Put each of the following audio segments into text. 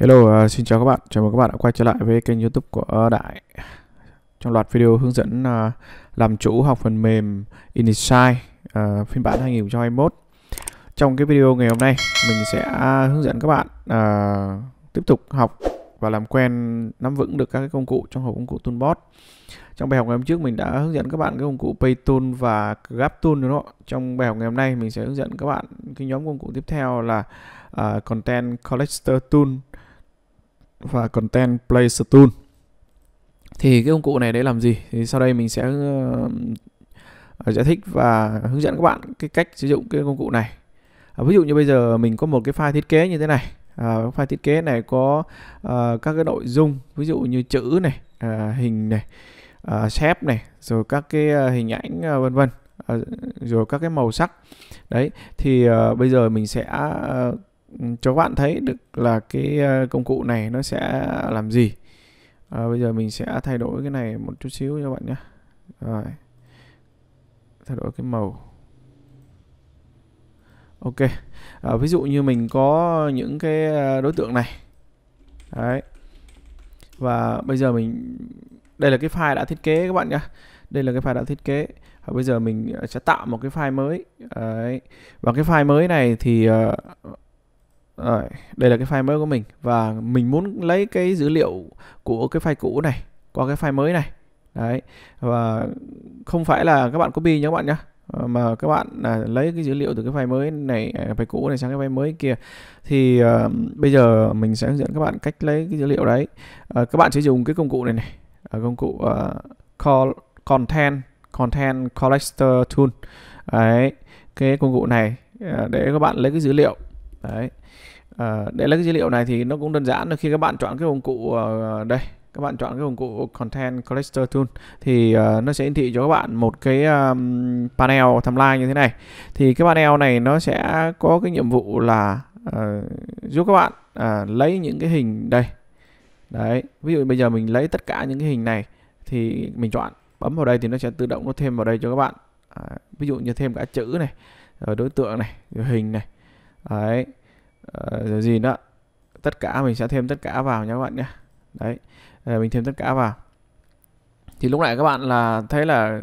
Hello, uh, xin chào các bạn. Chào mừng các bạn đã quay trở lại với kênh YouTube của ờ, Đại. Trong loạt video hướng dẫn uh, làm chủ học phần mềm Insight uh, phiên bản 2021. Trong cái video ngày hôm nay, mình sẽ hướng dẫn các bạn uh, tiếp tục học và làm quen nắm vững được các cái công cụ trong hộp công cụ Toolbot. Trong bài học ngày hôm trước mình đã hướng dẫn các bạn cái công cụ PayTool và GrabTool đúng không ạ? Trong bài học ngày hôm nay mình sẽ hướng dẫn các bạn cái nhóm công cụ tiếp theo là uh, Content Collector Tool và Content play Tool thì cái công cụ này để làm gì thì sau đây mình sẽ ờ, ờ, giải thích và hướng dẫn các bạn cái cách sử dụng cái công cụ này à, ví dụ như bây giờ mình có một cái file thiết kế như thế này à, file thiết kế này có uh, các cái nội dung ví dụ như chữ này uh, hình này à, shape này rồi các cái hình ảnh vân vân rồi các cái màu sắc đấy thì uh, bây giờ mình sẽ uh, cho các bạn thấy được là cái ờ, công cụ này nó sẽ làm gì à, bây giờ mình sẽ thay đổi cái này một chút xíu cho bạn nhé rồi thay đổi cái màu ok à, ví dụ như mình có những cái đối tượng này đấy và bây giờ mình đây là cái file đã thiết kế các bạn nhé đây là cái file đã thiết kế và bây giờ mình sẽ tạo một cái file mới đấy. và cái file mới này thì uh, rồi, đây là cái file mới của mình và mình muốn lấy cái dữ liệu của cái file cũ này qua cái file mới này. Đấy. Và không phải là các bạn copy nhé các bạn nhé ờ, mà các bạn là lấy cái dữ liệu từ cái file mới này à, file cũ này sang cái file mới kia thì uh, bây giờ mình sẽ hướng dẫn các bạn cách lấy cái dữ liệu đấy uh, các bạn sẽ dùng cái công cụ này này uh, công cụ uh, call content content collector tool đấy cái công cụ này uh, để các bạn lấy cái dữ liệu đấy à, đây là cái dữ liệu này thì nó cũng đơn giản khi các bạn chọn cái công cụ uh, đây các bạn chọn cái công cụ Content Cluster Tool thì uh, nó sẽ hiển thị cho các bạn một cái um, panel timeline như thế này. Thì cái panel này nó sẽ có cái nhiệm vụ là uh, giúp các bạn uh, lấy những cái hình đây. Đấy, ví dụ bây giờ mình lấy tất cả những cái hình này thì mình chọn bấm vào đây thì nó sẽ tự động nó thêm vào đây cho các bạn. Uh, ví dụ như thêm cả chữ này, rồi đối tượng này, rồi hình này. Đấy, à, rồi gì đó tất cả mình sẽ thêm tất cả vào nhé các bạn nhé đấy à, mình thêm tất cả vào thì lúc này các bạn là thấy là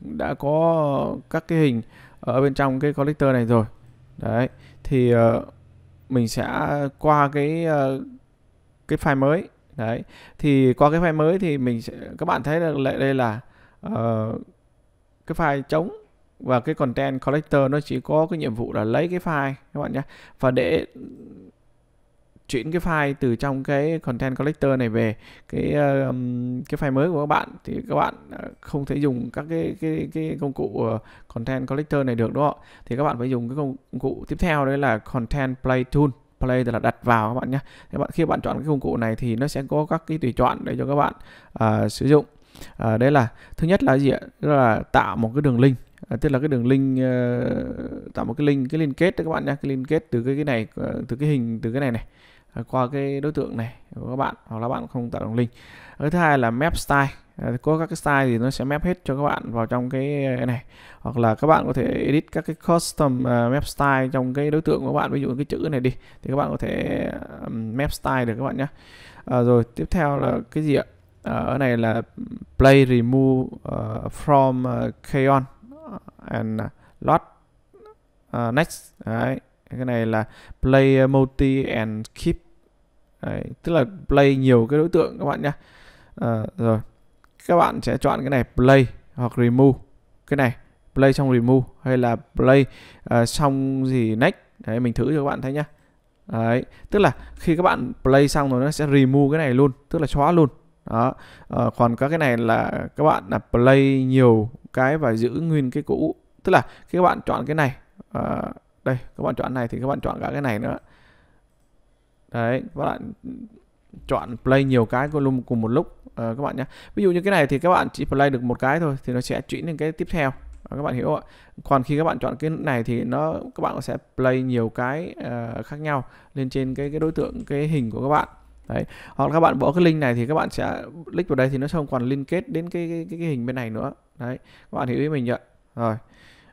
đã có các cái hình ở bên trong cái collector này rồi đấy thì uh, mình sẽ qua cái uh, cái file mới đấy thì qua cái file mới thì mình sẽ các bạn thấy là lại đây là uh, cái file trống và cái content collector nó chỉ có cái nhiệm vụ là lấy cái file các bạn nhé và để chuyển cái file từ trong cái content collector này về cái um, cái file mới của các bạn thì các bạn ờ, không thể dùng các cái cái cái công cụ ờ, content collector này được đúng không? Thì các bạn phải dùng cái công cụ tiếp theo đấy là content play tool play là đặt vào các bạn nhé. Các bạn khi bạn chọn cái công cụ này thì nó sẽ có các cái tùy chọn để cho các bạn uh, sử dụng. Uh, đây là thứ nhất là gì ạ? là tạo một cái đường link à, tức là cái đường link uh, tạo một cái link cái liên kết đấy các bạn nhé cái liên kết từ cái cái này ờ, từ cái hình từ cái này này à, qua cái đối tượng này của các bạn hoặc là bạn không tạo đường link cái ờ, thứ hai là map style à, có các cái style thì nó sẽ map hết cho các bạn vào trong cái này hoặc là các bạn có thể edit các cái custom map style trong cái đối tượng của các bạn ví dụ cái chữ này đi thì các bạn có thể map style được các bạn nhé à, rồi tiếp theo là cái gì ạ ở này là play remove from uh, and uh, load uh, next đấy cái này là play uh, multi and keep đấy. tức là play nhiều cái đối tượng các bạn nhé à, ờ, rồi các bạn sẽ chọn cái này play hoặc remove cái này play xong remove hay là play uh, xong gì next đấy mình thử cho các bạn thấy nhá đấy tức là khi các bạn play xong rồi nó sẽ remove cái này luôn tức là xóa luôn đó à, còn các cái này là các bạn là play nhiều cái và giữ nguyên cái cũ tức là khi các bạn chọn cái này à, đây các bạn chọn này thì các bạn chọn cả cái này nữa đấy các bạn chọn play nhiều cái cùng cùng một lúc à, các bạn nhé ví dụ như cái này thì các bạn chỉ play được một cái thôi thì nó sẽ chuyển đến cái tiếp theo à, các bạn hiểu không ạ còn khi các bạn chọn cái này thì nó các bạn sẽ play nhiều cái uh, khác nhau lên trên cái cái đối tượng cái hình của các bạn đấy hoặc là các bạn bỏ cái link này thì các bạn sẽ click vào đây thì nó không còn liên kết đến cái cái, cái, cái hình bên này nữa đấy các bạn hiểu ý mình nhận rồi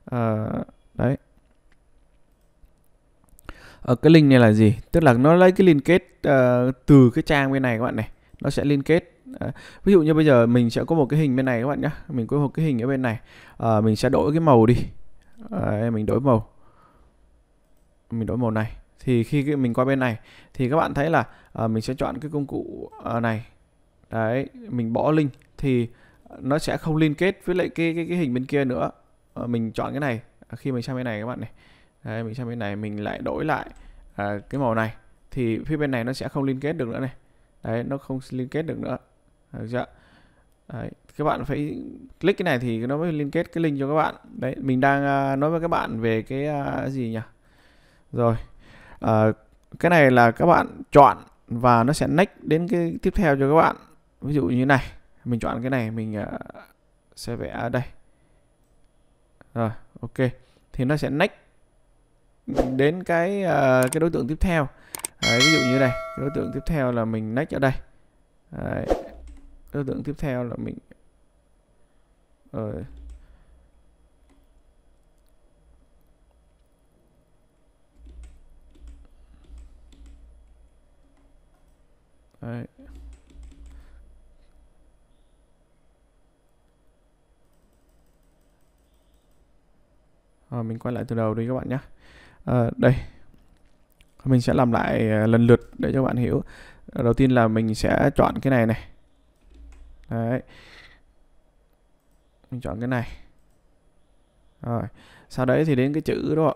à, đấy ở ờ, cái link này là gì tức là nó lấy cái liên kết uh, từ cái trang bên này các bạn này nó sẽ liên kết À, ví dụ như bây giờ mình sẽ có một cái hình bên này các bạn nhé mình có một cái hình ở bên này à, mình sẽ đổi cái màu đi à, mình đổi màu mình đổi màu này thì khi mình qua bên này thì các bạn thấy là uh, mình sẽ chọn cái công cụ uh, này đấy mình bỏ link thì nó sẽ không liên kết với lại cái cái, cái hình bên kia nữa uh, mình chọn cái này à, khi mình sang bên này các bạn này đấy, mình sang bên này mình lại đổi lại uh, cái màu này thì phía bên này nó sẽ không liên kết được nữa này đấy nó không liên kết được nữa được chưa đấy, các bạn phải click cái này thì nó mới liên kết cái link cho các bạn đấy mình đang uh, nói với các bạn về cái uh, gì nhỉ rồi à, cái này là các bạn chọn và nó sẽ next đến cái tiếp theo cho các bạn ví dụ như này mình chọn cái này mình uh, sẽ vẽ ở đây rồi ok thì nó sẽ next đến cái uh, cái đối tượng tiếp theo Đấy, ví dụ như này cái đối tượng tiếp theo là mình next ở đây Đấy. đối tượng tiếp theo là mình rồi à, mình quay lại từ đầu đi các bạn nhé à, đây mình sẽ làm lại ờ, lần lượt để cho bạn hiểu đầu tiên là mình sẽ chọn cái này này đấy mình chọn cái này rồi sau đấy thì đến cái chữ đó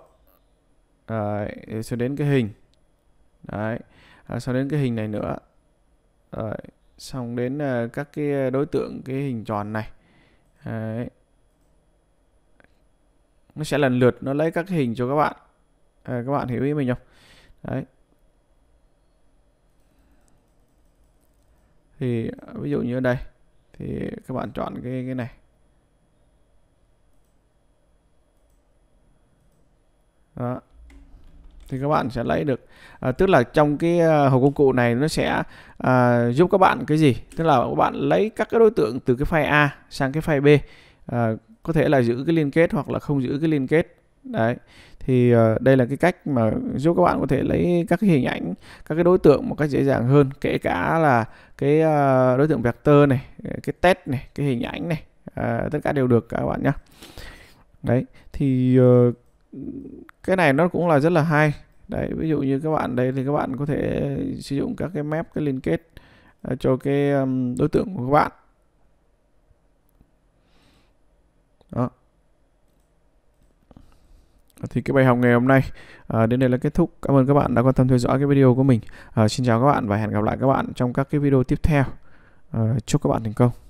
rồi sau đến cái hình đấy à, sau đến cái hình này nữa rồi xong đến các cái đối tượng cái hình tròn này đấy nó sẽ lần lượt nó lấy các hình cho các bạn à, các bạn hiểu ý mình không đấy thì ví dụ như ở đây thì các bạn chọn cái cái này đó thì các bạn sẽ lấy được à, tức là trong cái à, hộp công cụ này nó sẽ à, giúp các bạn cái gì tức là các bạn lấy các cái đối tượng từ cái file A sang cái file B à, có thể là giữ cái liên kết hoặc là không giữ cái liên kết đấy thì uh, đây là cái cách mà giúp các bạn có thể lấy các cái hình ảnh các cái đối tượng một cách dễ dàng hơn kể cả là cái uh, đối tượng vector này cái test này cái hình ảnh này uh, tất cả đều được các bạn nhé đấy thì uh, cái này nó cũng là rất là hay đấy ví dụ như các bạn đây thì các bạn có thể sử dụng các cái map cái liên kết uh, cho cái um, đối tượng của các bạn đó thì cái bài học ngày hôm nay à, đến đây là kết thúc cảm ơn các bạn đã quan tâm theo dõi cái video của mình à, xin chào các bạn và hẹn gặp lại các bạn trong các cái video tiếp theo à, chúc các bạn thành công